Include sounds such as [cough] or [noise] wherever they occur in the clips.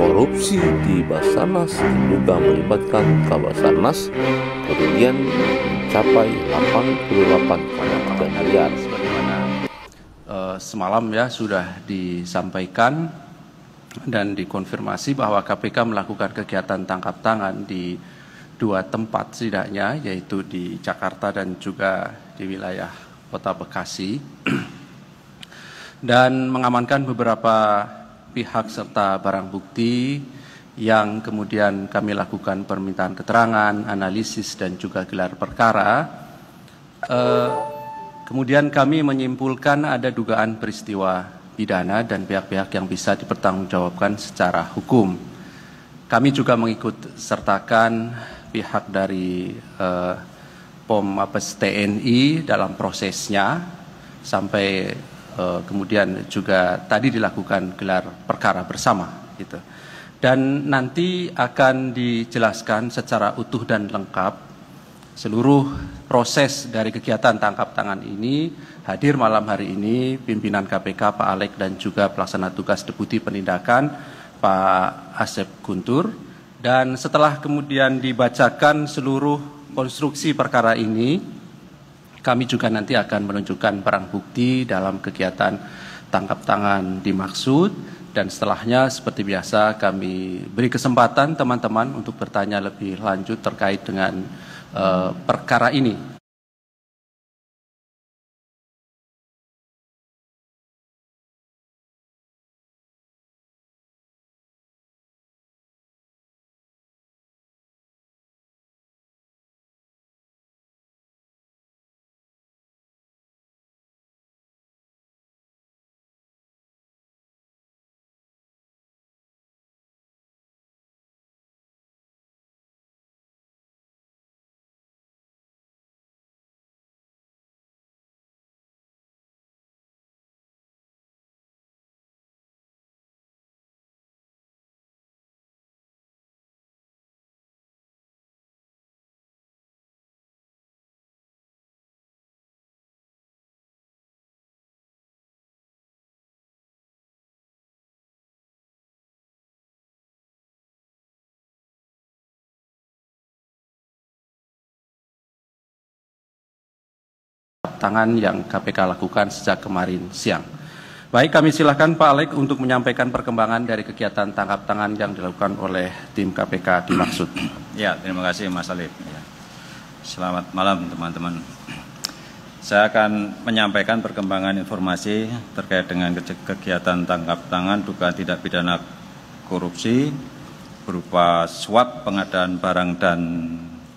korupsi di Basarnas juga melibatkan Kabasarnas kerugian mencapai 88 miliar. Sebagaimana eh, semalam ya sudah disampaikan dan dikonfirmasi bahwa KPK melakukan kegiatan tangkap tangan di dua tempat setidaknya yaitu di Jakarta dan juga di wilayah Kota Bekasi [clears throat] dan mengamankan beberapa pihak serta barang bukti yang kemudian kami lakukan permintaan keterangan, analisis dan juga gelar perkara. Eh, kemudian kami menyimpulkan ada dugaan peristiwa pidana dan pihak-pihak yang bisa dipertanggungjawabkan secara hukum. Kami juga mengikut sertakan pihak dari eh, POM apa TNI dalam prosesnya sampai Eh, kemudian juga tadi dilakukan gelar perkara bersama gitu. Dan nanti akan dijelaskan secara utuh dan lengkap seluruh proses dari kegiatan tangkap tangan ini hadir malam hari ini pimpinan KPK Pak Alek dan juga pelaksana tugas deputi penindakan Pak Asep Guntur dan setelah kemudian dibacakan seluruh konstruksi perkara ini kami juga nanti akan menunjukkan barang bukti dalam kegiatan tangkap tangan dimaksud dan setelahnya seperti biasa kami beri kesempatan teman-teman untuk bertanya lebih lanjut terkait dengan uh, perkara ini. tangan yang KPK lakukan sejak kemarin siang. Baik, kami silahkan Pak Alek untuk menyampaikan perkembangan dari kegiatan tangkap tangan yang dilakukan oleh tim KPK dimaksud. Ya, terima kasih Mas Alif. Ya. Selamat malam teman-teman. Saya akan menyampaikan perkembangan informasi terkait dengan kegiatan tangkap tangan dugaan tidak pidana korupsi berupa suap pengadaan barang dan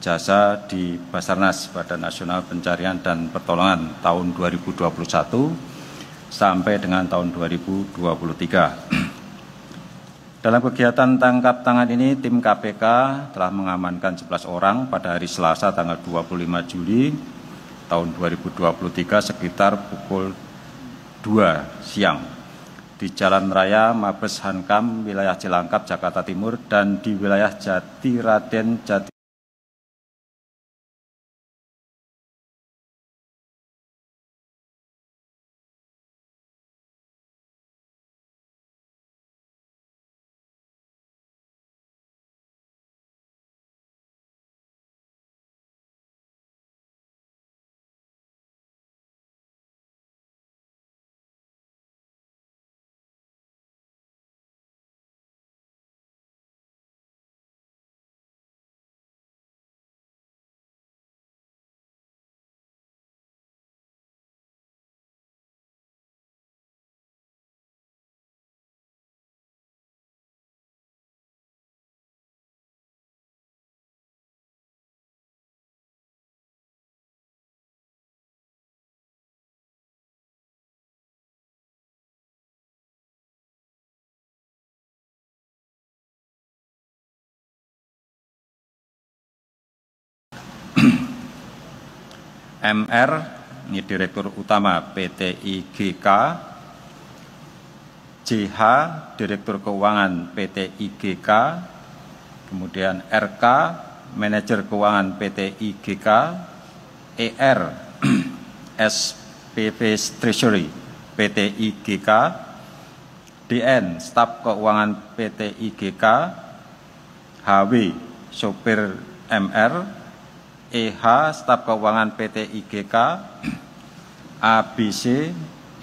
jasa di Basarnas Badan Nasional Pencarian dan Pertolongan tahun 2021 sampai dengan tahun 2023. Dalam kegiatan tangkap tangan ini, tim KPK telah mengamankan 11 orang pada hari Selasa tanggal 25 Juli tahun 2023 sekitar pukul 2 siang di Jalan Raya Mabes Hankam, wilayah Cilangkap, Jakarta Timur, dan di wilayah Jati Raden, Jati MR, ini Direktur Utama PT IGK, JH, Direktur Keuangan PT IGK, kemudian RK, Manajer Keuangan PT IGK, ER, SPV [clears throat] Treasury PT IGK, DN, Staf Keuangan PT IGK, HW, Sopir MR, EH staf keuangan PT IGK ABC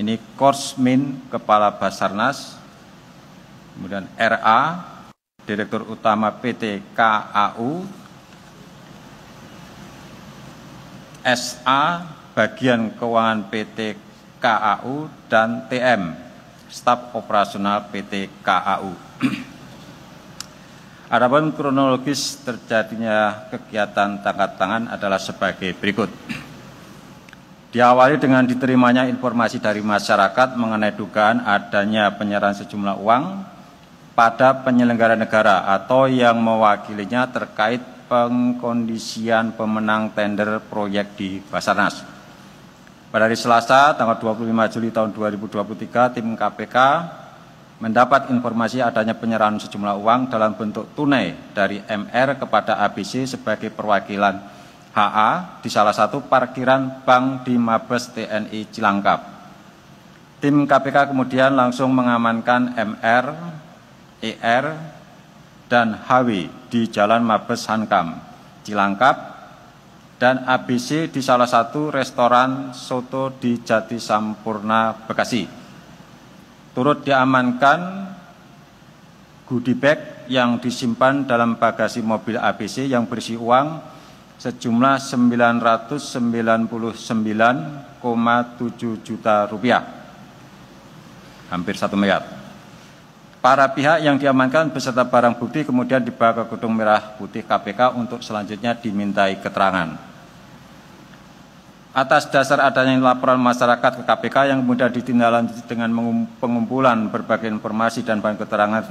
ini Korsmin Kepala Basarnas kemudian RA Direktur Utama PT KAU SA Bagian Keuangan PT KAU dan TM Staf Operasional PT KAU Adapun kronologis terjadinya kegiatan tangkap tangan adalah sebagai berikut. Diawali dengan diterimanya informasi dari masyarakat mengenai dugaan adanya penyerahan sejumlah uang pada penyelenggara negara atau yang mewakilinya terkait pengkondisian pemenang tender proyek di Basarnas. Pada hari Selasa, tanggal 25 Juli tahun 2023, tim KPK mendapat informasi adanya penyerahan sejumlah uang dalam bentuk tunai dari MR kepada ABC sebagai perwakilan HA di salah satu parkiran bank di Mabes TNI Cilangkap. Tim KPK kemudian langsung mengamankan MR, ER, dan HW di Jalan Mabes Hankam, Cilangkap, dan ABC di salah satu restoran soto di Jati Sampurna, Bekasi turut diamankan goodie bag yang disimpan dalam bagasi mobil ABC yang berisi uang sejumlah 999,7 juta rupiah hampir satu miliar para pihak yang diamankan beserta barang bukti kemudian dibawa ke gedung merah putih KPK untuk selanjutnya dimintai keterangan atas dasar adanya laporan masyarakat ke KPK yang kemudian ditindaklanjuti dengan pengumpulan berbagai informasi dan bahan keterangan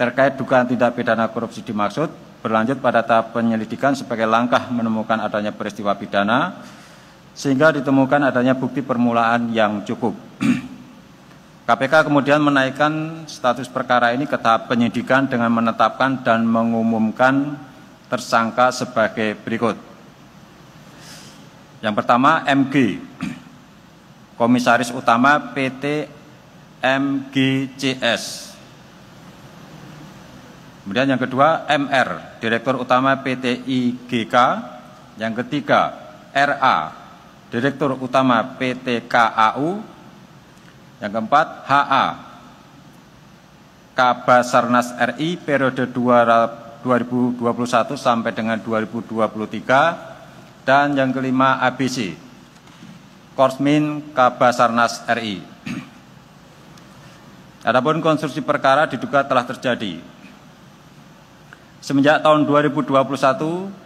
terkait dugaan tindak pidana korupsi dimaksud berlanjut pada tahap penyelidikan sebagai langkah menemukan adanya peristiwa pidana sehingga ditemukan adanya bukti permulaan yang cukup. KPK [clears throat] kemudian menaikkan status perkara ini ke tahap penyidikan dengan menetapkan dan mengumumkan tersangka sebagai berikut. Yang pertama MG, Komisaris Utama PT MGCS. Kemudian yang kedua MR, Direktur Utama PT IGK. Yang ketiga RA, Direktur Utama PT KAU. Yang keempat HA, Kabasarnas RI periode 2021 sampai dengan 2023 dan yang kelima ABC, Korsmin Kabasarnas RI. Adapun konstruksi perkara diduga telah terjadi. Semenjak tahun 2021,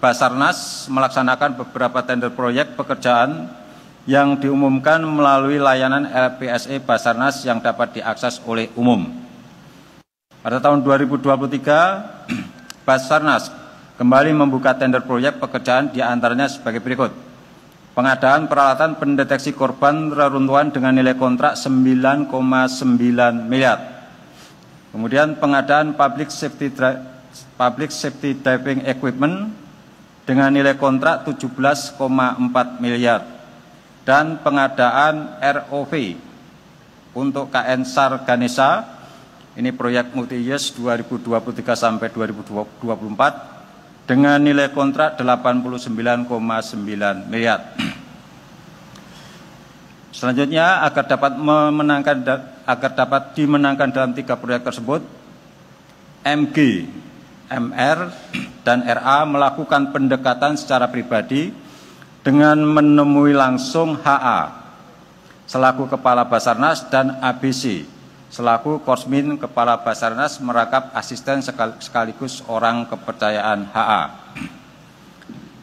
Basarnas melaksanakan beberapa tender proyek pekerjaan yang diumumkan melalui layanan LPSE Basarnas yang dapat diakses oleh umum. Pada tahun 2023, [clears throat] Basarnas kembali membuka tender proyek pekerjaan diantaranya sebagai berikut. Pengadaan peralatan pendeteksi korban reruntuhan dengan nilai kontrak 9,9 miliar. Kemudian pengadaan public safety, public safety diving equipment dengan nilai kontrak 17,4 miliar dan pengadaan ROV untuk KN SAR Ganesha ini proyek multi years 2023 sampai 2024 dengan nilai kontrak 89,9 miliar. Selanjutnya agar dapat memenangkan agar dapat dimenangkan dalam tiga proyek tersebut MG, MR dan RA melakukan pendekatan secara pribadi dengan menemui langsung HA selaku kepala Basarnas dan ABC selaku Korsmin Kepala Basarnas merangkap asisten sekaligus orang kepercayaan HA.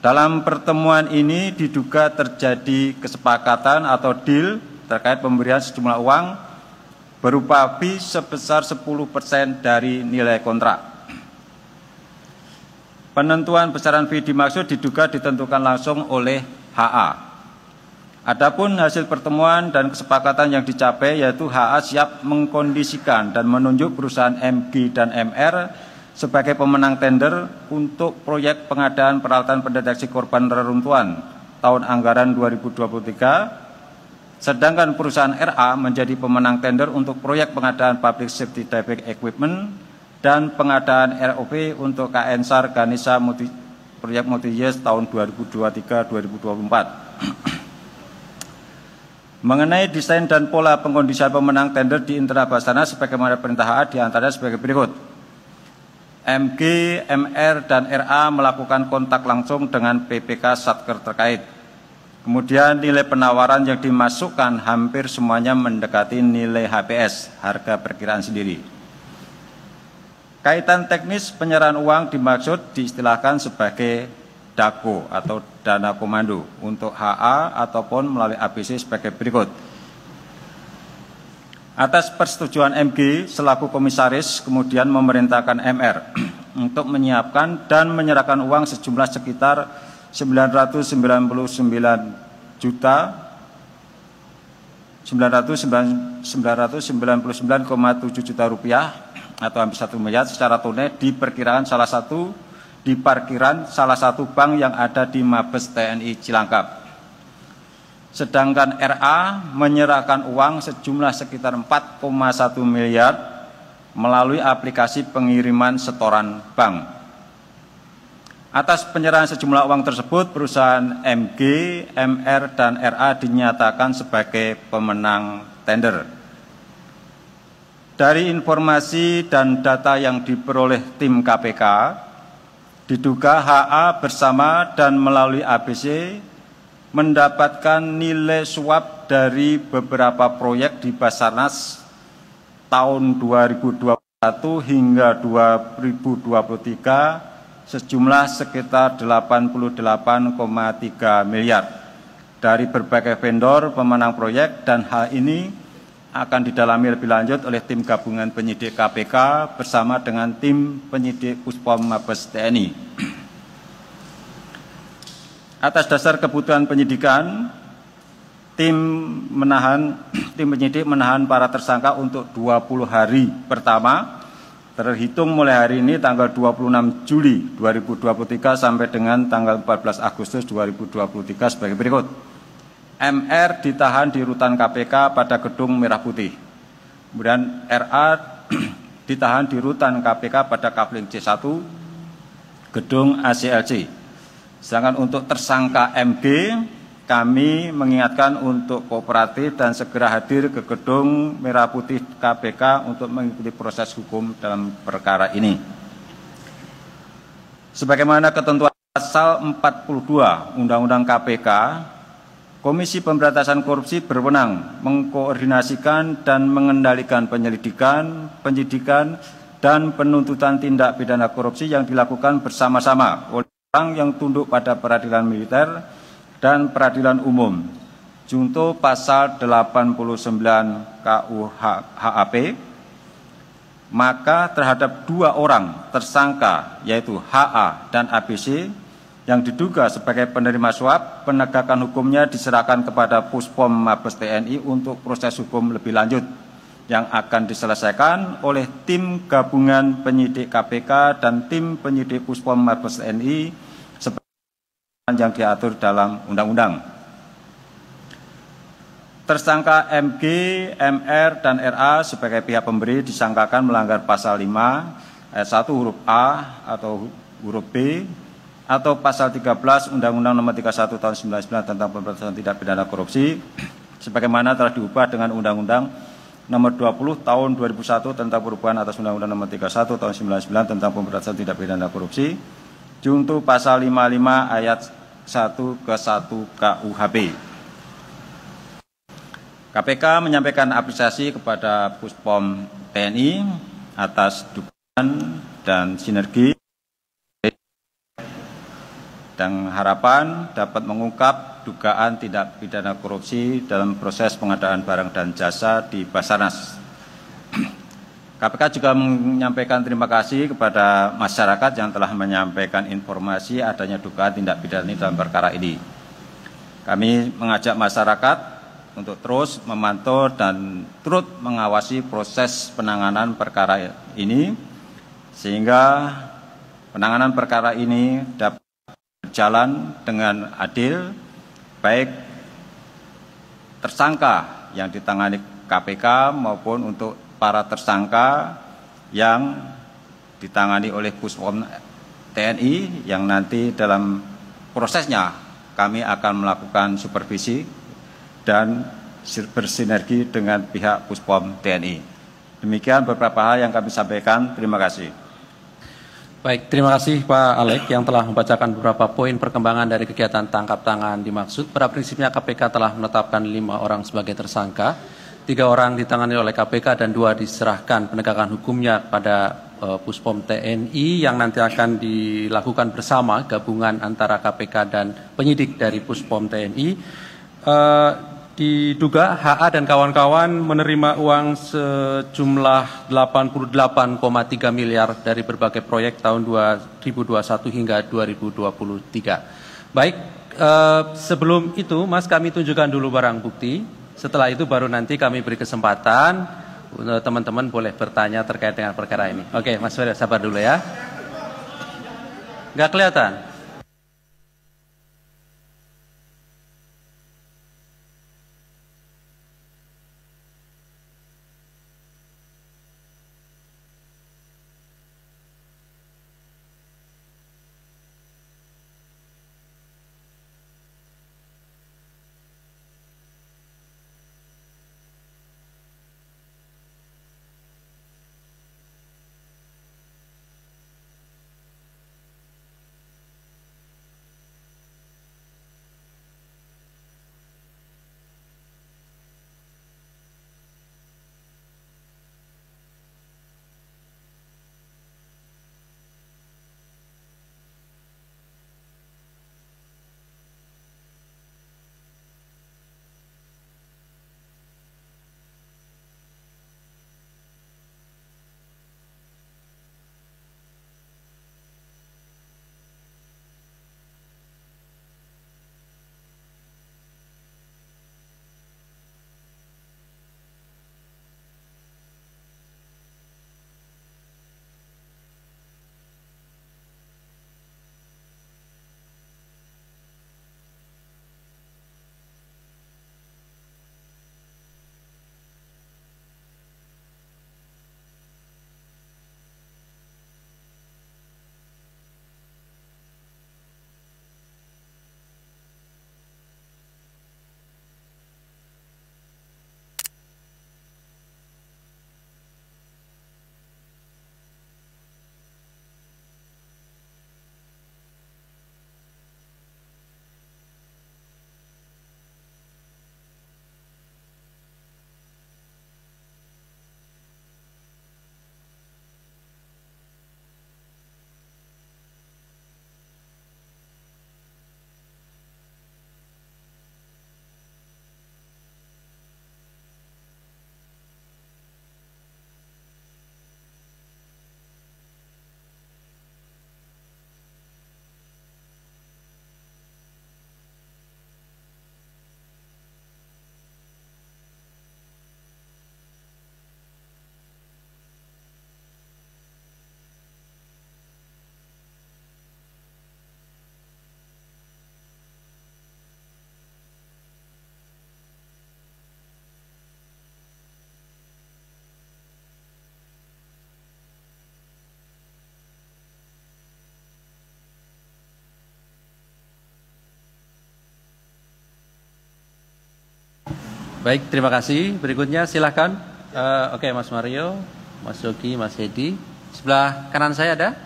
Dalam pertemuan ini diduga terjadi kesepakatan atau deal terkait pemberian sejumlah uang berupa fee sebesar 10% dari nilai kontrak. Penentuan besaran fee dimaksud diduga ditentukan langsung oleh HA. Adapun hasil pertemuan dan kesepakatan yang dicapai yaitu HA siap mengkondisikan dan menunjuk perusahaan MG dan MR sebagai pemenang tender untuk proyek pengadaan peralatan pendeteksi korban reruntuhan tahun anggaran 2023 sedangkan perusahaan RA menjadi pemenang tender untuk proyek pengadaan public safety diving equipment dan pengadaan ROP untuk Sar Ganesa Multi, proyek multi years tahun 2023-2024. Mengenai desain dan pola pengkondisian pemenang tender di internal Basarnas sebagaimana perintah HA diantaranya sebagai berikut. MG, MR, dan RA melakukan kontak langsung dengan PPK Satker terkait. Kemudian nilai penawaran yang dimasukkan hampir semuanya mendekati nilai HPS, harga perkiraan sendiri. Kaitan teknis penyerahan uang dimaksud diistilahkan sebagai DAKO atau dana komando untuk HA ataupun melalui ABC sebagai berikut. Atas persetujuan MG selaku komisaris kemudian memerintahkan MR [clears throat] untuk menyiapkan dan menyerahkan uang sejumlah sekitar 999 juta 999,7 juta rupiah atau hampir 1 miliar secara tunai diperkirakan salah satu di parkiran salah satu bank yang ada di Mabes TNI Cilangkap. Sedangkan RA menyerahkan uang sejumlah sekitar 4,1 miliar melalui aplikasi pengiriman setoran bank. Atas penyerahan sejumlah uang tersebut, perusahaan MG, MR, dan RA dinyatakan sebagai pemenang tender. Dari informasi dan data yang diperoleh tim KPK, diduga HA bersama dan melalui ABC mendapatkan nilai suap dari beberapa proyek di Basarnas tahun 2021 hingga 2023 sejumlah sekitar 88,3 miliar dari berbagai vendor pemenang proyek dan hal ini akan didalami lebih lanjut oleh tim gabungan penyidik KPK bersama dengan tim penyidik Puspom Mabes TNI. Atas dasar kebutuhan penyidikan, tim menahan [clears throat] tim penyidik menahan para tersangka untuk 20 hari pertama terhitung mulai hari ini tanggal 26 Juli 2023 sampai dengan tanggal 14 Agustus 2023 sebagai berikut. MR ditahan di rutan KPK pada gedung Merah Putih. Kemudian RA [clears throat] ditahan di rutan KPK pada kapling C1 gedung ACLC. Sedangkan untuk tersangka MG kami mengingatkan untuk kooperatif dan segera hadir ke gedung Merah Putih KPK untuk mengikuti proses hukum dalam perkara ini. Sebagaimana ketentuan pasal 42 Undang-Undang KPK Komisi Pemberantasan Korupsi berwenang mengkoordinasikan dan mengendalikan penyelidikan, penyidikan, dan penuntutan tindak pidana korupsi yang dilakukan bersama-sama oleh orang yang tunduk pada peradilan militer dan peradilan umum. Junto pasal 89 KUHAP, maka terhadap dua orang tersangka yaitu HA dan ABC yang diduga sebagai penerima suap, penegakan hukumnya diserahkan kepada Puspom Mabes TNI untuk proses hukum lebih lanjut yang akan diselesaikan oleh tim gabungan penyidik KPK dan tim penyidik Puspom Mabes TNI sepanjang yang diatur dalam undang-undang. Tersangka MG, MR, dan RA sebagai pihak pemberi disangkakan melanggar pasal 5 ayat 1 huruf A atau huruf B atau pasal 13 Undang-Undang Nomor 31 Tahun 99 tentang Pemberantasan Tindak Pidana Korupsi sebagaimana telah diubah dengan Undang-Undang Nomor 20 Tahun 2001 tentang perubahan atas Undang-Undang Nomor 31 Tahun 99 tentang Pemberantasan Tindak Pidana Korupsi junto pasal 55 ayat 1 ke 1 KUHP. KPK menyampaikan apresiasi kepada Puspom TNI atas dukungan dan sinergi dan harapan dapat mengungkap dugaan tindak pidana korupsi dalam proses pengadaan barang dan jasa di Basarnas. [clears throat] KPK juga menyampaikan terima kasih kepada masyarakat yang telah menyampaikan informasi adanya dugaan tindak pidana dalam perkara ini. Kami mengajak masyarakat untuk terus memantau dan turut mengawasi proses penanganan perkara ini sehingga penanganan perkara ini dapat berjalan dengan adil, baik tersangka yang ditangani KPK maupun untuk para tersangka yang ditangani oleh Puspom TNI yang nanti dalam prosesnya kami akan melakukan supervisi dan bersinergi dengan pihak Puspom TNI. Demikian beberapa hal yang kami sampaikan. Terima kasih. Baik, terima kasih Pak Alek yang telah membacakan beberapa poin perkembangan dari kegiatan tangkap tangan dimaksud. Pada prinsipnya KPK telah menetapkan lima orang sebagai tersangka, tiga orang ditangani oleh KPK dan dua diserahkan penegakan hukumnya pada uh, eh, Puspom TNI yang nanti akan dilakukan bersama gabungan antara KPK dan penyidik dari Puspom TNI. Uh, eh, diduga HA dan kawan-kawan menerima uang sejumlah 88,3 miliar dari berbagai proyek tahun 2021 hingga 2023. Baik, eh, sebelum itu Mas kami tunjukkan dulu barang bukti. Setelah itu baru nanti kami beri kesempatan eh, teman-teman boleh bertanya terkait dengan perkara ini. Oke, Mas Ferry sabar dulu ya. Nggak kelihatan? Baik, terima kasih. Berikutnya silahkan. Uh, eh, Oke, okay, Mas Mario, Mas Yogi, Mas Hedi. Sebelah kanan saya ada?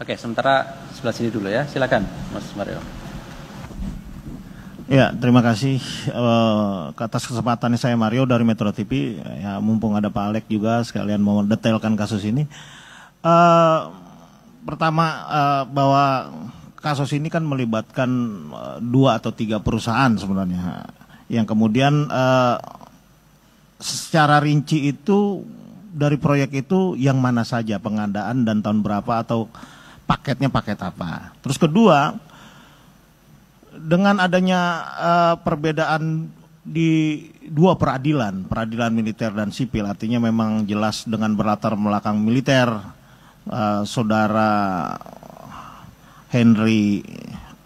Oke, okay, sementara sebelah sini dulu ya. Silakan, Mas Mario. Ya, terima kasih uh, atas kesempatannya saya Mario dari Metro TV. Ya, mumpung ada Pak Alek juga sekalian mau detailkan kasus ini. Uh, pertama uh, bahwa kasus ini kan melibatkan uh, dua atau tiga perusahaan sebenarnya yang kemudian uh, secara rinci itu dari proyek itu yang mana saja pengadaan dan tahun berapa atau paketnya paket apa. Terus kedua, dengan adanya uh, perbedaan di dua peradilan, peradilan militer dan sipil, artinya memang jelas dengan berlatar belakang militer, uh, saudara Henry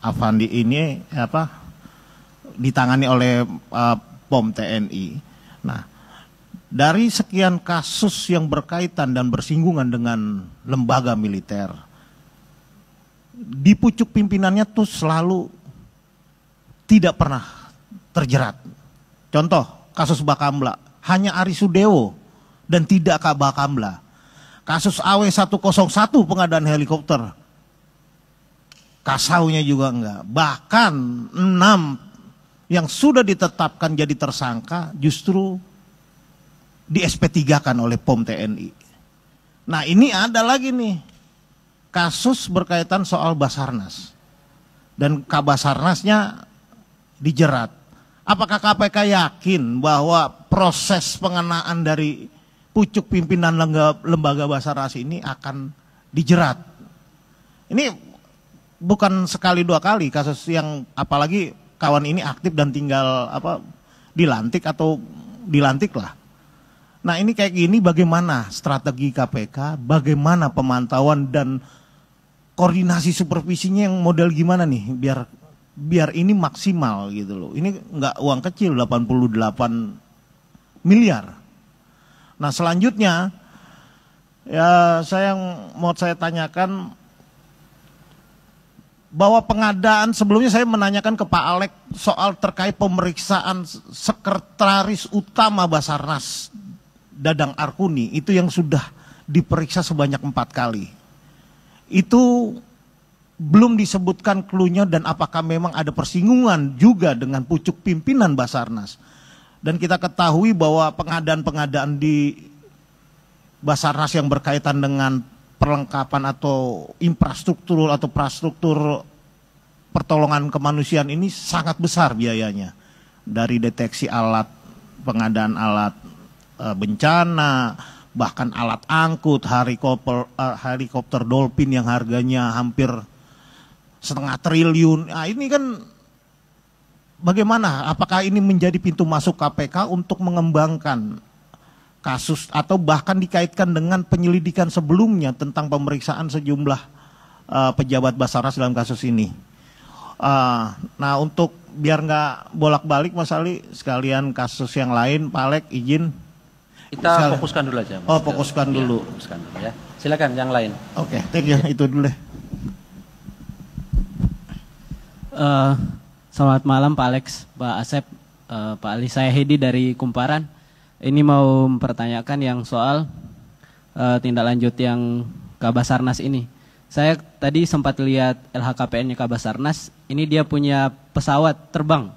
Avandi ini apa ditangani oleh uh, POM TNI. Nah, dari sekian kasus yang berkaitan dan bersinggungan dengan lembaga militer, di pucuk pimpinannya tuh selalu tidak pernah terjerat. Contoh, kasus Bakamla, hanya Ari Sudewo dan tidak Kak Bakamla. Kasus AW101 pengadaan helikopter, Kasaunya juga enggak. Bahkan 6 yang sudah ditetapkan jadi tersangka justru di SP3-kan oleh POM TNI. Nah ini ada lagi nih kasus berkaitan soal Basarnas dan Kabasarnasnya dijerat. Apakah KPK yakin bahwa proses pengenaan dari pucuk pimpinan lembaga Basarnas ini akan dijerat? Ini bukan sekali dua kali kasus yang apalagi kawan ini aktif dan tinggal apa dilantik atau dilantik lah. Nah ini kayak gini bagaimana strategi KPK, bagaimana pemantauan dan koordinasi supervisinya yang model gimana nih biar biar ini maksimal gitu loh. Ini nggak uang kecil 88 miliar. Nah selanjutnya ya saya yang mau saya tanyakan bahwa pengadaan sebelumnya saya menanyakan ke Pak Alek soal terkait pemeriksaan sekretaris utama Basarnas Dadang Arkuni itu yang sudah diperiksa sebanyak empat kali. Itu belum disebutkan klunya dan apakah memang ada persinggungan juga dengan pucuk pimpinan Basarnas. Dan kita ketahui bahwa pengadaan-pengadaan di Basarnas yang berkaitan dengan perlengkapan atau infrastruktur atau prastruktur pertolongan kemanusiaan ini sangat besar biayanya dari deteksi alat pengadaan alat e, bencana bahkan alat angkut helikopter eh, helikopter dolphin yang harganya hampir setengah triliun nah, ini kan bagaimana apakah ini menjadi pintu masuk KPK untuk mengembangkan kasus atau bahkan dikaitkan dengan penyelidikan sebelumnya tentang pemeriksaan sejumlah uh, pejabat Basarnas dalam kasus ini. Uh, nah untuk biar nggak bolak-balik Mas Ali sekalian kasus yang lain Pak Alek izin kita Misal, fokuskan dulu aja Mas. Oh fokuskan ya, dulu. Fokuskan ya. Silakan yang lain. Oke, okay, thank you ya. itu dulu Uh, selamat malam Pak Alex, Pak Asep, uh, Pak Ali. Saya Hedi dari Kumparan ini mau mempertanyakan yang soal uh, tindak lanjut yang Kabasarnas ini. Saya tadi sempat lihat LHKPN-nya Kabasarnas, ini dia punya pesawat terbang.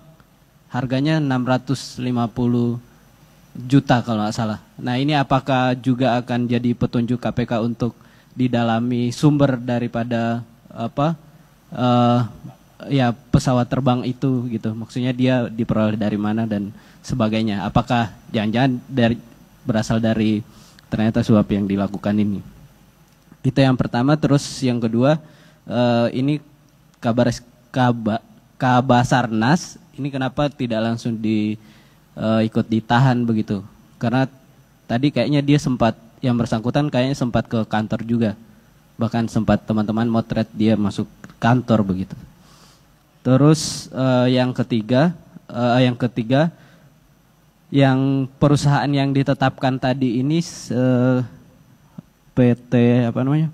Harganya 650 juta kalau nggak salah. Nah ini apakah juga akan jadi petunjuk KPK untuk didalami sumber daripada apa uh, ya pesawat terbang itu gitu. Maksudnya dia diperoleh dari mana dan sebagainya. Apakah jangan-jangan dari berasal dari ternyata suap yang dilakukan ini? Itu yang pertama. Terus yang kedua, uh, ini kabar kabar kabasarnas ini kenapa tidak langsung di uh, ikut ditahan begitu? Karena tadi kayaknya dia sempat yang bersangkutan kayaknya sempat ke kantor juga, bahkan sempat teman-teman motret dia masuk kantor begitu. Terus uh, yang ketiga, uh, yang ketiga yang perusahaan yang ditetapkan tadi ini uh, PT apa namanya?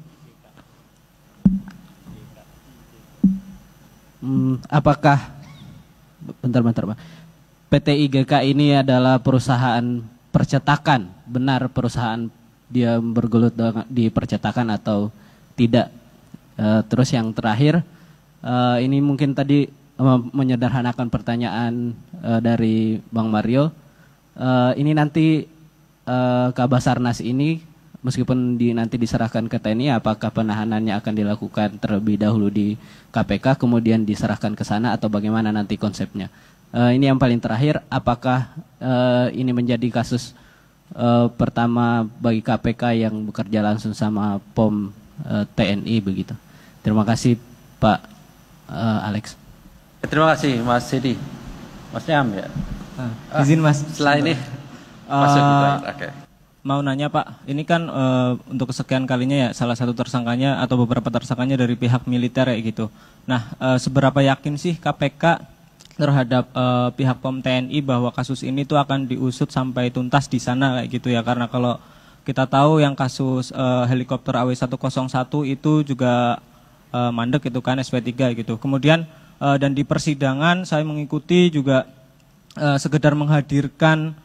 Hmm, apakah bentar bentar Pak. PT IGK ini adalah perusahaan percetakan, benar perusahaan dia bergelut di percetakan atau tidak. E, terus yang terakhir e, ini mungkin tadi eh, menyederhanakan pertanyaan e, dari Bang Mario uh, ini nanti uh, eh, Kabasarnas ini meskipun di, nanti diserahkan ke TNI apakah penahanannya akan dilakukan terlebih dahulu di KPK kemudian diserahkan ke sana atau bagaimana nanti konsepnya uh, ini yang paling terakhir apakah uh, ini menjadi kasus uh, pertama bagi KPK yang bekerja langsung sama POM uh, TNI begitu terima kasih Pak uh, Alex terima kasih Mas Sidi Mas Niam ya Ah, ah, izin mas. Setelah ini. Masuk uh, Mau nanya Pak, ini kan uh, untuk kesekian kalinya ya salah satu tersangkanya atau beberapa tersangkanya dari pihak militer ya gitu. Nah, uh, seberapa yakin sih KPK terhadap uh, pihak POM TNI bahwa kasus ini tuh akan diusut sampai tuntas di sana kayak gitu ya? Karena kalau kita tahu yang kasus uh, helikopter AW101 itu juga uh, mandek itu kan SP3 gitu. Kemudian uh, dan di persidangan saya mengikuti juga uh, sekedar menghadirkan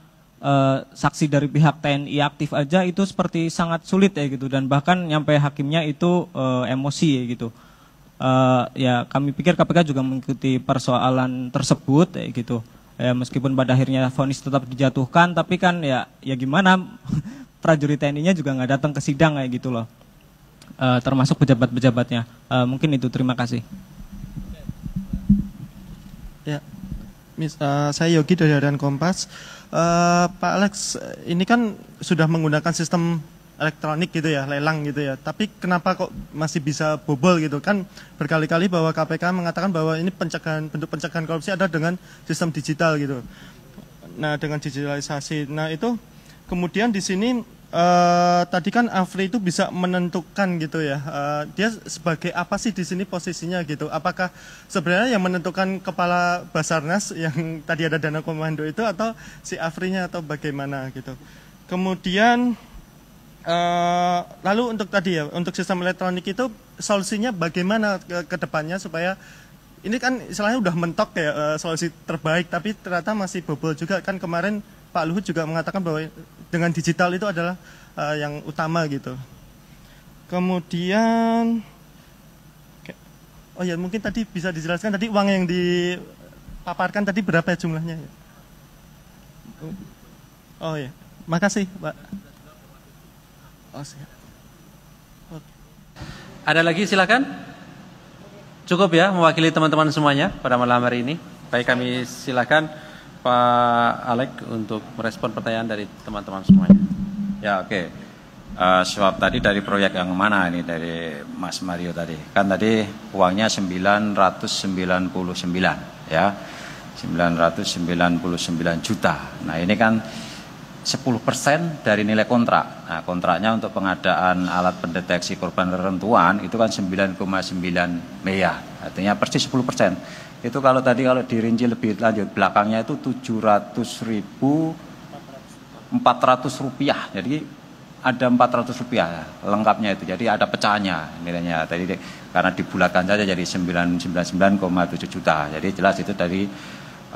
uh, saksi dari pihak TNI aktif aja itu seperti sangat sulit ya gitu dan bahkan nyampe hakimnya itu uh, emosi ya gitu. Uh, ya kami pikir KPK juga mengikuti persoalan tersebut ya gitu. Ya, meskipun pada akhirnya vonis tetap dijatuhkan tapi kan ya ya gimana [laughs] prajurit TNI-nya juga nggak datang ke sidang kayak gitu loh. Uh, termasuk pejabat-pejabatnya. Uh, mungkin itu terima kasih. Ya, Mis, uh, saya Yogi dari Harian Kompas. Uh, Pak Alex, ini kan sudah menggunakan sistem elektronik gitu ya, lelang gitu ya. Tapi kenapa kok masih bisa bobol gitu kan? Berkali-kali bahwa KPK mengatakan bahwa ini pencegahan bentuk pencegahan korupsi ada dengan sistem digital gitu. Nah, dengan digitalisasi. Nah, itu kemudian di sini Eh, tadi kan Afri itu bisa menentukan gitu ya. Uh, dia sebagai apa sih di sini posisinya gitu? Apakah sebenarnya yang menentukan kepala Basarnas yang [laughs] tadi ada dana komando itu atau si Afrinya atau bagaimana gitu? Kemudian uh, lalu untuk tadi ya, untuk sistem elektronik itu solusinya bagaimana ke, ke depannya supaya ini kan istilahnya udah mentok ya solusi terbaik tapi ternyata masih bobol juga kan kemarin Pak Luhut juga mengatakan bahwa dengan digital itu adalah uh, yang utama gitu. Kemudian Oh ya, mungkin tadi bisa dijelaskan tadi uang yang dipaparkan tadi berapa ya jumlahnya ya? Oh, oh ya. Makasih, Pak. Oh, siap. Ada lagi silakan? Cukup ya mewakili teman-teman semuanya pada malam hari ini. Baik kami silakan Pak Alek untuk merespon pertanyaan dari teman-teman semuanya. Ya oke. Okay. Uh, eh, tadi dari proyek yang mana ini dari Mas Mario tadi? Kan tadi uangnya 999 ya. 999 juta. Nah, ini kan 10% dari nilai kontrak. Nah, kontraknya untuk pengadaan alat pendeteksi korban rentuan itu kan 9,9 miliar. Artinya persis 10%. Itu kalau tadi kalau dirinci lebih lanjut belakangnya itu 700.400 rupiah. Jadi ada 400 rupiah lengkapnya itu. Jadi ada pecahannya nilainya tadi karena dibulatkan saja jadi 999,7 juta. Jadi jelas itu dari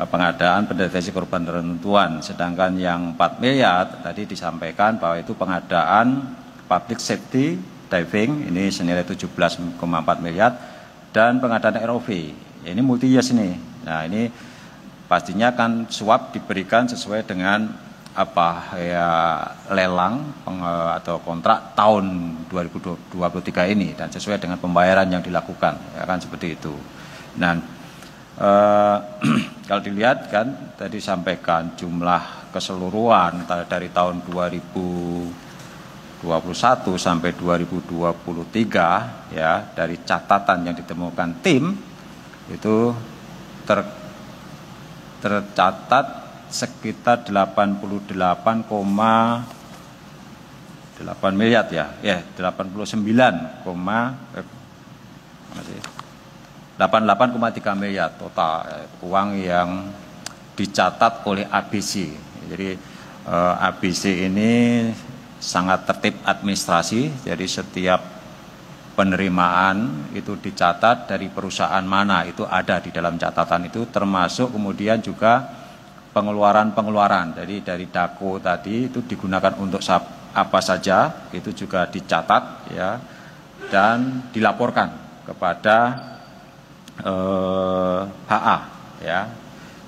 eh, pengadaan pendeteksi korban rentuan. Sedangkan yang 4 miliar tadi disampaikan bahwa itu pengadaan public safety diving ini senilai 17,4 miliar dan pengadaan ROV ini multi years ini. Nah, ini pastinya kan suap diberikan sesuai dengan apa ya lelang peng, eh, atau kontrak tahun 2023 ini dan sesuai dengan pembayaran yang dilakukan ya kan seperti itu. Dan nah, eh, [clears throat] kalau dilihat kan tadi sampaikan jumlah keseluruhan dari tahun 2021 sampai 2023 ya dari catatan yang ditemukan tim itu ter, tercatat sekitar 88,8 miliar ya, ya 89, eh, 88,3 miliar total ya, uang yang dicatat oleh ABC. Jadi eh, ABC ini sangat tertib administrasi, jadi setiap penerimaan itu dicatat dari perusahaan mana itu ada di dalam catatan itu termasuk kemudian juga pengeluaran-pengeluaran jadi dari dako tadi itu digunakan untuk apa saja itu juga dicatat ya dan dilaporkan kepada eh, HA ya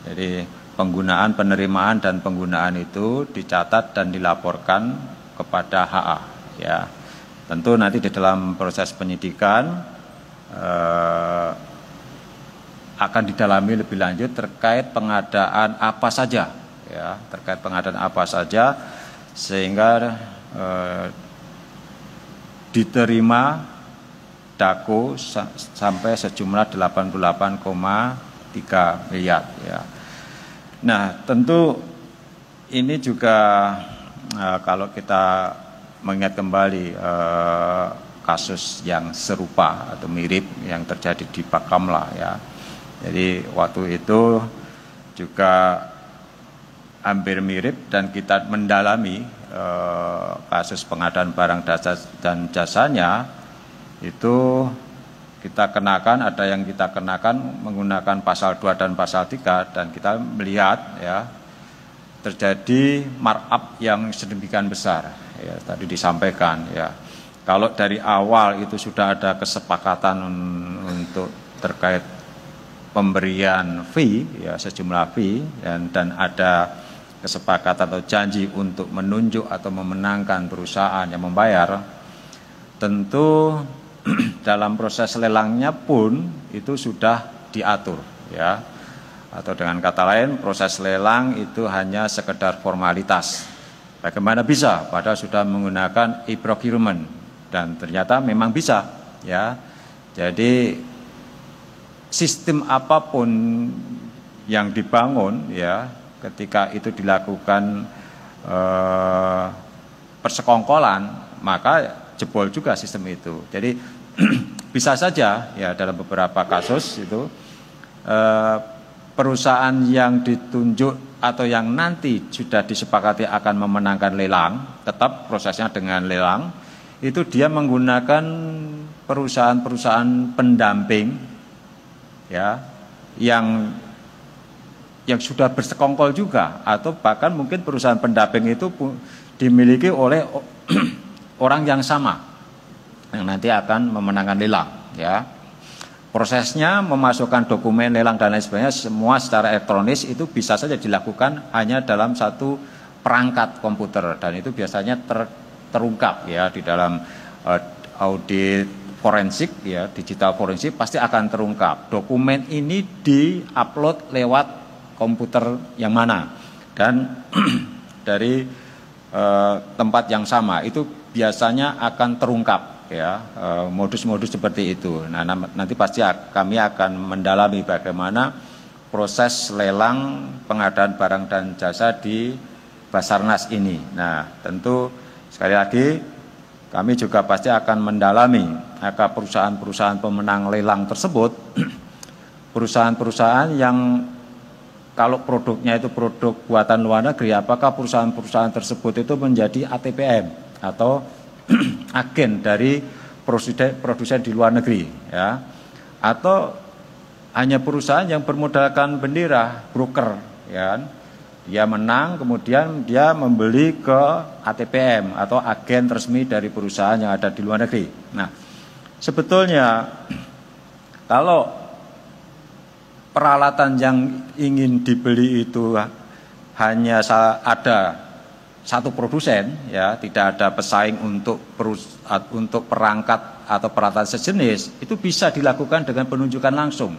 jadi penggunaan penerimaan dan penggunaan itu dicatat dan dilaporkan kepada HA ya Tentu nanti di dalam proses penyidikan eh, akan didalami lebih lanjut terkait pengadaan apa saja, ya terkait pengadaan apa saja sehingga eh, diterima daku sampai sejumlah 88,3 miliar ya. Nah, tentu ini juga eh, kalau kita mengingat kembali eh, kasus yang serupa atau mirip yang terjadi di Pakamla ya. Jadi waktu itu juga hampir mirip dan kita mendalami eh, kasus pengadaan barang dasar dan jasanya itu kita kenakan ada yang kita kenakan menggunakan pasal 2 dan pasal 3 dan kita melihat ya terjadi markup yang sedemikian besar ya tadi disampaikan ya kalau dari awal itu sudah ada kesepakatan untuk terkait pemberian fee ya sejumlah fee dan, dan ada kesepakatan atau janji untuk menunjuk atau memenangkan perusahaan yang membayar tentu [clears throat] dalam proses lelangnya pun itu sudah diatur ya atau dengan kata lain proses lelang itu hanya sekedar formalitas Bagaimana bisa? Padahal sudah menggunakan e-procurement dan ternyata memang bisa, ya. Jadi sistem apapun yang dibangun, ya, ketika itu dilakukan eh, persekongkolan, maka jebol juga sistem itu. Jadi [clears throat] bisa saja, ya, dalam beberapa kasus itu eh, perusahaan yang ditunjuk atau yang nanti sudah disepakati akan memenangkan lelang, tetap prosesnya dengan lelang, itu dia menggunakan perusahaan-perusahaan pendamping ya yang yang sudah bersekongkol juga atau bahkan mungkin perusahaan pendamping itu dimiliki oleh [clears throat] orang yang sama yang nanti akan memenangkan lelang ya. Prosesnya memasukkan dokumen lelang dan lain sebagainya semua secara elektronis itu bisa saja dilakukan hanya dalam satu perangkat komputer dan itu biasanya ter, terungkap ya di dalam uh, audit forensik ya digital forensik pasti akan terungkap dokumen ini di upload lewat komputer yang mana dan [clears throat] dari uh, tempat yang sama itu biasanya akan terungkap ya eh, modus-modus seperti itu. Nah, nanti pasti kami akan mendalami bagaimana proses lelang pengadaan barang dan jasa di Basarnas ini. Nah, tentu sekali lagi kami juga pasti akan mendalami agar perusahaan-perusahaan pemenang lelang tersebut [clears throat] perusahaan-perusahaan yang kalau produknya itu produk buatan luar negeri apakah perusahaan-perusahaan tersebut itu menjadi ATPM atau [clears throat] agen dari produsen di luar negeri ya atau hanya perusahaan yang bermodalkan bendera broker ya kan. dia menang kemudian dia membeli ke ATPM atau agen resmi dari perusahaan yang ada di luar negeri nah sebetulnya [clears throat] kalau peralatan yang ingin dibeli itu hanya ada satu produsen ya tidak ada pesaing untuk perus, untuk perangkat atau peralatan sejenis itu bisa dilakukan dengan penunjukan langsung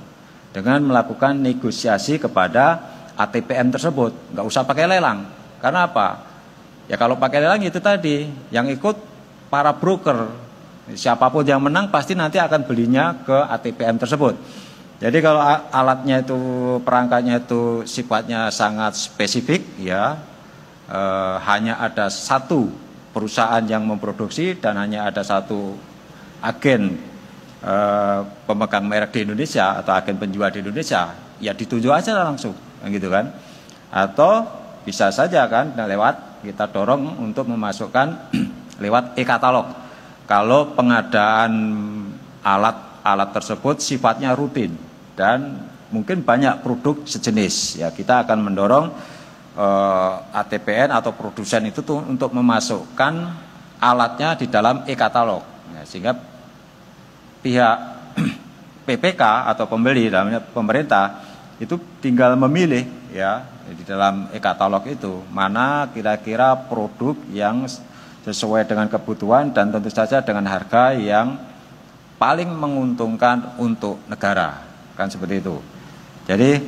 dengan melakukan negosiasi kepada ATPM tersebut nggak usah pakai lelang karena apa ya kalau pakai lelang itu tadi yang ikut para broker siapapun yang menang pasti nanti akan belinya ke ATPM tersebut jadi kalau alatnya itu perangkatnya itu sifatnya sangat spesifik ya eh, hanya ada satu perusahaan yang memproduksi dan hanya ada satu agen eh, pemegang merek di Indonesia atau agen penjual di Indonesia, ya ditunjuk aja langsung, gitu kan? Atau bisa saja kan nah, lewat kita dorong untuk memasukkan [clears throat] lewat e-katalog. Kalau pengadaan alat-alat tersebut sifatnya rutin dan mungkin banyak produk sejenis, ya kita akan mendorong eh, ATPN atau produsen itu tuh untuk memasukkan alatnya di dalam e-katalog ya, sehingga pihak [clears throat] PPK atau pembeli dalamnya pemerintah itu tinggal memilih ya di dalam e-katalog itu mana kira-kira produk yang sesuai dengan kebutuhan dan tentu saja dengan harga yang paling menguntungkan untuk negara kan seperti itu jadi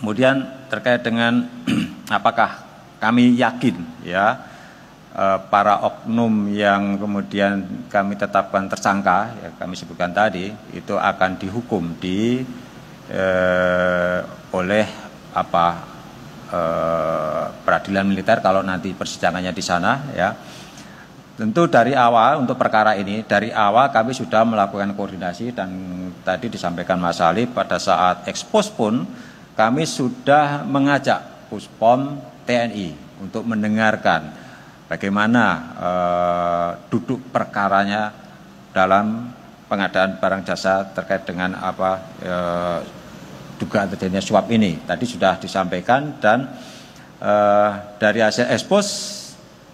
kemudian terkait dengan [clears throat] apakah kami yakin ya eh, para oknum yang kemudian kami tetapkan tersangka ya kami sebutkan tadi itu akan dihukum di eh, oleh apa eh, peradilan militer kalau nanti persidangannya di sana ya tentu dari awal untuk perkara ini dari awal kami sudah melakukan koordinasi dan tadi disampaikan Mas Ali pada saat ekspos pun kami sudah mengajak Puspom TNI untuk mendengarkan bagaimana e, duduk perkaranya dalam pengadaan barang jasa terkait dengan apa e, dugaan terjadinya suap ini. Tadi sudah disampaikan dan e, dari hasil ekspos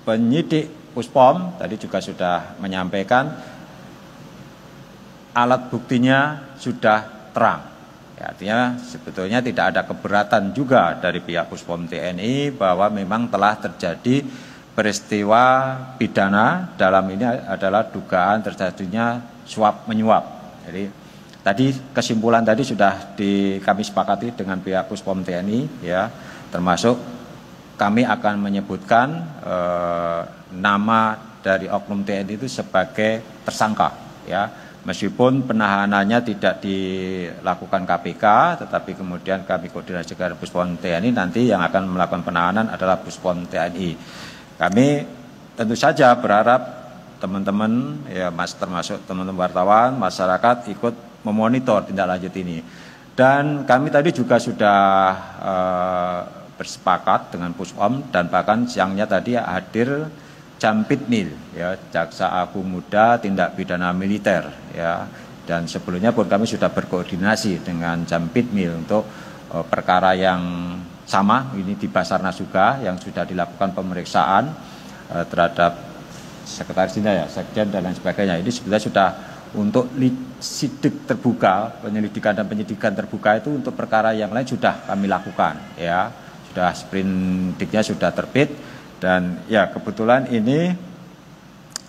penyidik Puspom tadi juga sudah menyampaikan alat buktinya sudah terang Ya, artinya sebetulnya tidak ada keberatan juga dari pihak Puspom TNI bahwa memang telah terjadi peristiwa pidana dalam ini adalah dugaan terjadinya suap menyuap. Jadi tadi kesimpulan tadi sudah di kami sepakati dengan pihak Puspom TNI ya termasuk kami akan menyebutkan eh, nama dari oknum TNI itu sebagai tersangka ya meskipun penahanannya tidak dilakukan KPK, tetapi kemudian kami koordinasi dengan Puspom TNI nanti yang akan melakukan penahanan adalah Puspom TNI. Kami tentu saja berharap teman-teman, ya mas termasuk teman-teman wartawan, masyarakat ikut memonitor tindak lanjut ini. Dan kami tadi juga sudah uh, bersepakat dengan Puspom dan bahkan siangnya tadi hadir Jampitnil ya Jaksa Agung Muda Tindak Pidana Militer ya dan sebelumnya pun kami sudah berkoordinasi dengan Jampitnil untuk uh, perkara yang sama ini di Basarnas juga yang sudah dilakukan pemeriksaan uh, terhadap sekretaris jenderal ya sekjen dan lain sebagainya ini sebenarnya sudah untuk sidik terbuka penyelidikan dan penyidikan terbuka itu untuk perkara yang lain sudah kami lakukan ya sudah sprintiknya sudah terbit dan ya kebetulan ini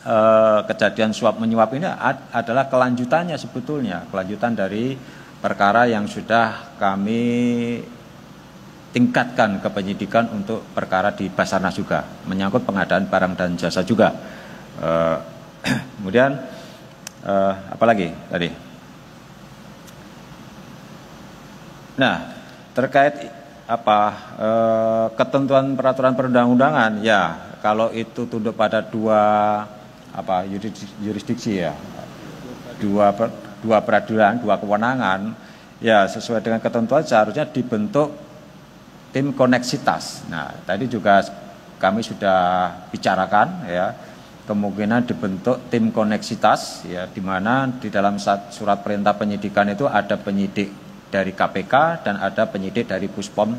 eh, kejadian suap menyuap ini ad, adalah kelanjutannya sebetulnya, kelanjutan dari perkara yang sudah kami tingkatkan ke penyidikan untuk perkara di Basarnas juga, menyangkut pengadaan barang dan jasa juga. Eh, [clears throat] kemudian eh, apa lagi tadi? Nah, terkait apa e, ketentuan peraturan perundang-undangan ya kalau itu tunduk pada dua apa yurisdiksi ya dua per, dua peradilan dua kewenangan ya sesuai dengan ketentuan seharusnya dibentuk tim koneksitas nah tadi juga kami sudah bicarakan ya kemungkinan dibentuk tim koneksitas ya di mana di dalam surat perintah penyidikan itu ada penyidik dari KPK dan ada penyidik dari Puspom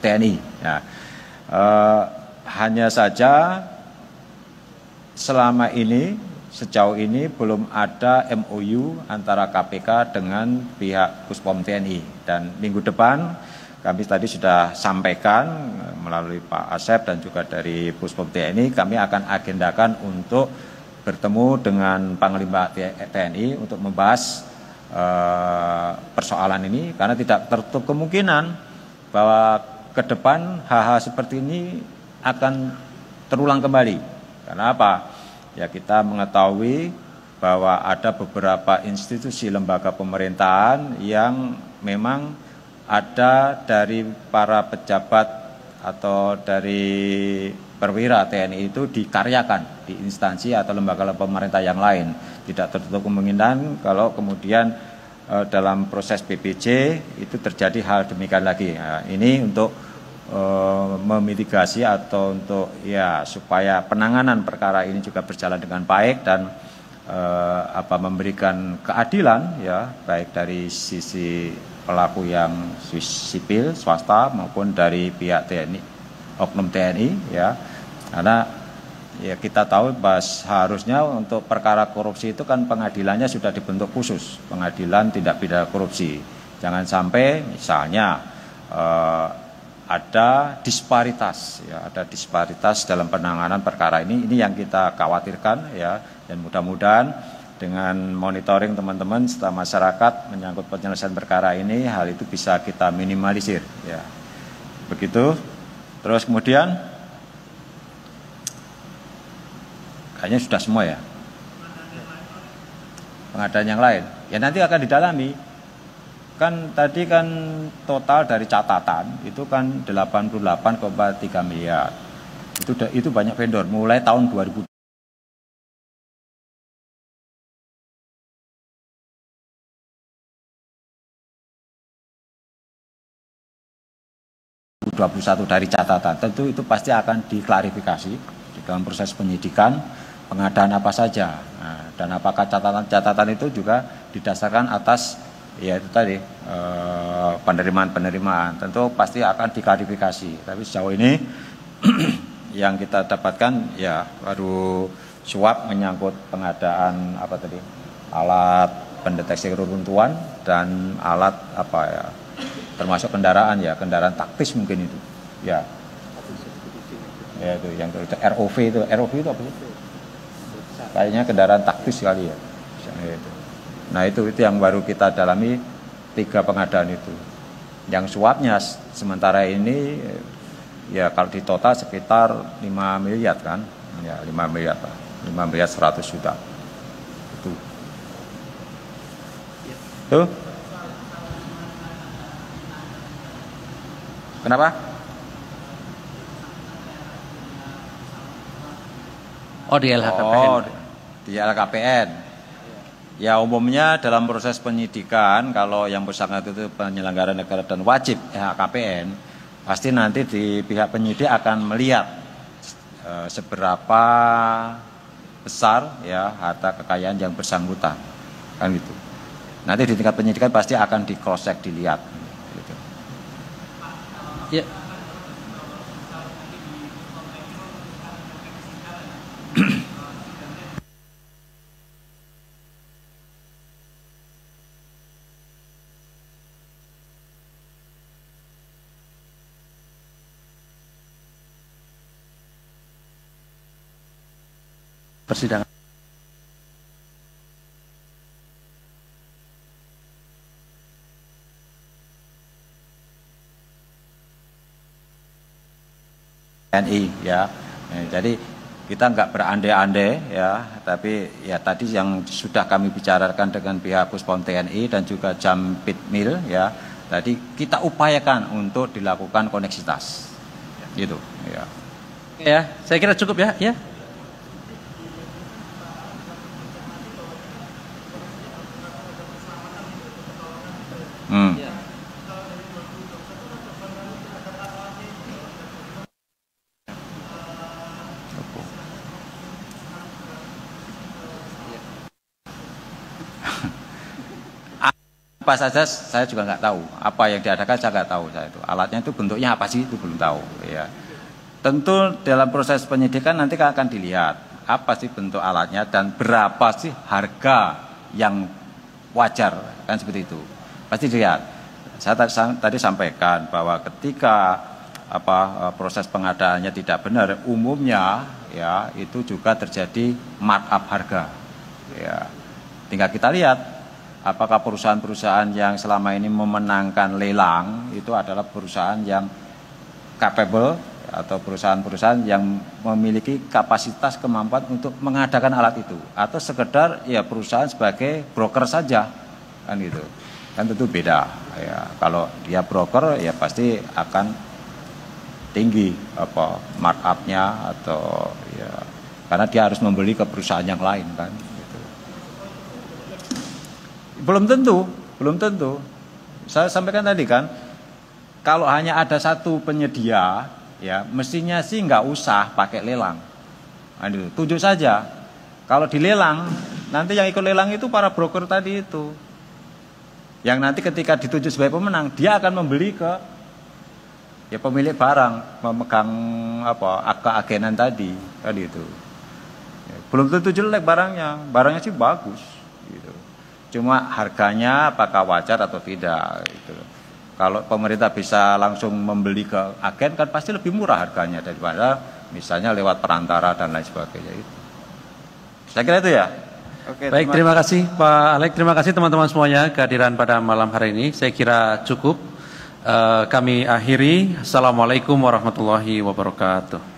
TNI. Nah, ya. eh, hanya saja selama ini sejauh ini belum ada MOU antara KPK dengan pihak Puspom TNI dan minggu depan kami tadi sudah sampaikan eh, melalui Pak Asep dan juga dari Puspom TNI kami akan agendakan untuk bertemu dengan Panglima TNI untuk membahas Eh, persoalan ini karena tidak tertutup kemungkinan bahwa ke depan hal-hal seperti ini akan terulang kembali. Karena apa? Ya kita mengetahui bahwa ada beberapa institusi lembaga pemerintahan yang memang ada dari para pejabat atau dari perwira TNI itu dikaryakan di instansi atau lembaga pemerintah yang lain. Tidak tertutup kemungkinan kalau kemudian e, dalam proses PPJ itu terjadi hal demikian lagi. Nah, ini untuk e, memitigasi atau untuk ya supaya penanganan perkara ini juga berjalan dengan baik dan eh, apa memberikan keadilan ya baik dari sisi pelaku yang sipil swasta maupun dari pihak TNI oknum TNI ya karena ya kita tahu bahas harusnya untuk perkara korupsi itu kan pengadilannya sudah dibentuk khusus, pengadilan tidak pidana korupsi. Jangan sampai misalnya eh, ada disparitas ya, ada disparitas dalam penanganan perkara ini. Ini yang kita khawatirkan ya dan mudah-mudahan dengan monitoring teman-teman serta masyarakat menyangkut penyelesaian perkara ini hal itu bisa kita minimalisir ya begitu terus kemudian Hanya sudah semua ya. Pengadaan yang lain. Ya nanti akan didalami. Kan tadi kan total dari catatan itu kan 88,3 miliar. Itu itu banyak vendor mulai tahun 2000 21 dari catatan tentu itu pasti akan diklarifikasi di dalam proses penyidikan pengadaan apa saja nah, dan apakah catatan-catatan itu juga didasarkan atas ya itu tadi eh, penerimaan-penerimaan tentu pasti akan diklarifikasi tapi sejauh ini [clears throat] yang kita dapatkan ya baru suap menyangkut pengadaan apa tadi alat pendeteksi keruntuhan dan alat apa ya termasuk kendaraan ya kendaraan taktis mungkin itu ya ya itu yang itu ROV itu ROV itu apa itu kayaknya kendaraan taktis kali ya misalnya itu nah itu itu yang baru kita dalami tiga pengadaan itu yang suapnya sementara ini ya kalau di total sekitar 5 miliar kan ya 5 miliar lah, 5 miliar 100 juta itu tuh kenapa Oh di LHKPN. Oh, di LKPN. Ya umumnya dalam proses penyidikan kalau yang bersangkutan itu penyelenggara negara dan wajib LKPN ya, pasti nanti di pihak penyidik akan melihat e, seberapa besar ya harta kekayaan yang bersangkutan kan gitu. Nanti di tingkat penyidikan pasti akan di cross check dilihat. Gitu. Ya. persidangan. TNI ya. Eh, jadi kita nggak berandai-andai ya, tapi ya tadi yang sudah kami bicarakan dengan pihak Puspom TNI dan juga Jampit Mil ya. Tadi kita upayakan untuk dilakukan koneksitas. Gitu ya. Ya, saya kira cukup ya, ya. Apa saja saya juga nggak tahu. Apa yang diadakan saya nggak tahu saya itu. Alatnya itu bentuknya apa sih itu belum tahu. Ya. Tentu dalam proses penyidikan nanti akan dilihat apa sih bentuk alatnya dan berapa sih harga yang wajar kan seperti itu. Pasti dilihat. Saya tadi sampaikan bahwa ketika apa eh, proses pengadaannya tidak benar umumnya ya itu juga terjadi markup harga ya tinggal kita lihat apakah perusahaan-perusahaan yang selama ini memenangkan lelang itu adalah perusahaan yang capable atau perusahaan-perusahaan yang memiliki kapasitas kemampuan untuk mengadakan alat itu atau sekedar ya perusahaan sebagai broker saja kan gitu kan tentu beda ya kalau dia broker ya pasti akan tinggi apa markupnya atau ya karena dia harus membeli ke perusahaan yang lain kan belum tentu, belum tentu. Saya sampaikan tadi kan, kalau hanya ada satu penyedia, ya mestinya sih nggak usah pakai lelang. Aduh, tunjuk saja. Kalau dilelang, nanti yang ikut lelang itu para broker tadi itu. Yang nanti ketika ditunjuk sebagai pemenang, dia akan membeli ke ya pemilik barang, memegang apa keagenan tadi, tadi itu. Ya, belum tentu jelek barangnya, barangnya sih bagus. Cuma harganya apakah wajar atau tidak itu Kalau pemerintah bisa langsung membeli ke agen kan pasti lebih murah harganya daripada misalnya lewat perantara dan lain sebagainya itu. Saya kira itu ya. Oke, Baik, terima, kasih Pak Alek. Terima kasih teman-teman semuanya kehadiran pada malam hari ini. Saya kira cukup. Eh, kami akhiri. Assalamualaikum warahmatullahi wabarakatuh.